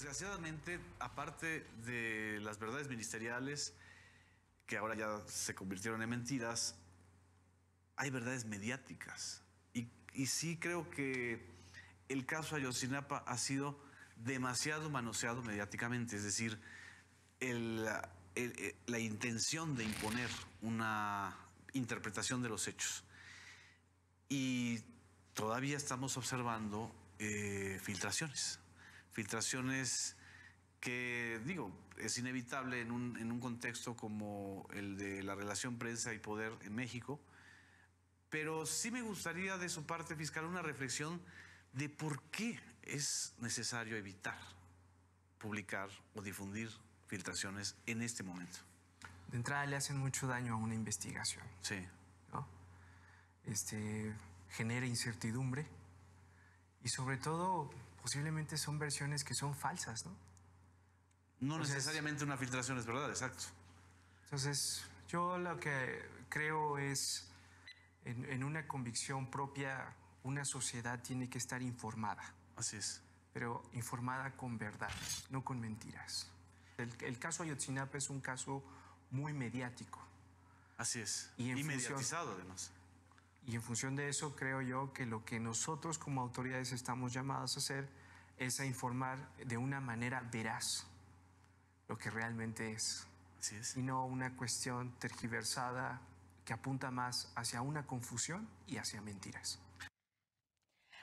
desgraciadamente, aparte de las verdades ministeriales, que ahora ya se convirtieron en mentiras, hay verdades mediáticas. Y, sí creo que el caso Ayotzinapa ha sido demasiado manoseado mediáticamente, es decir, eh, la intención de imponer una interpretación de los hechos. Y todavía estamos observando eh, filtraciones filtraciones que, digo, es inevitable en un, contexto como el de la relación prensa y poder en México, pero sí me gustaría de su parte fiscal una reflexión de por qué es necesario evitar publicar o difundir filtraciones en este momento. De entrada le hacen mucho daño a una investigación. Sí. Este, genera incertidumbre y sobre todo posiblemente son versiones que son falsas, ¿no? No necesariamente una filtración es verdad, exacto. Entonces, yo lo que creo es, en, una convicción propia, una sociedad tiene que estar informada. Así es. Pero informada con verdad, no con mentiras. El, caso Ayotzinapa es un caso muy mediático. Así es. Y, mediatizado, además. Y en función de eso creo yo que lo que nosotros como autoridades estamos llamados a hacer es a informar de una manera veraz lo que realmente es. es. Y no una cuestión tergiversada que apunta más hacia una confusión y hacia mentiras.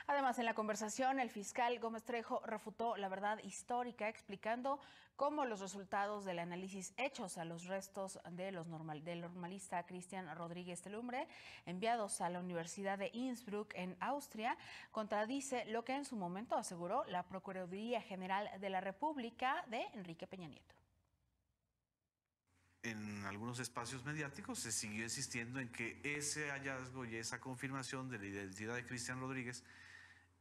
Además, en la conversación, el fiscal Gómez Trejo refutó la verdad histórica, explicando cómo los resultados del análisis hechos a los restos del normalista Cristian Rodríguez Telumbre, enviados a la Universidad de Innsbruck en Austria, contradice lo que en su momento aseguró la Procuraduría General de la República de Enrique Peña Nieto en algunos espacios mediáticos se siguió insistiendo en que ese hallazgo y esa confirmación de la identidad de Cristian Rodríguez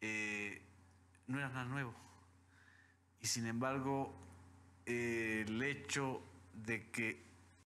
eh, no era nada nuevo. Y sin embargo, eh, el hecho de que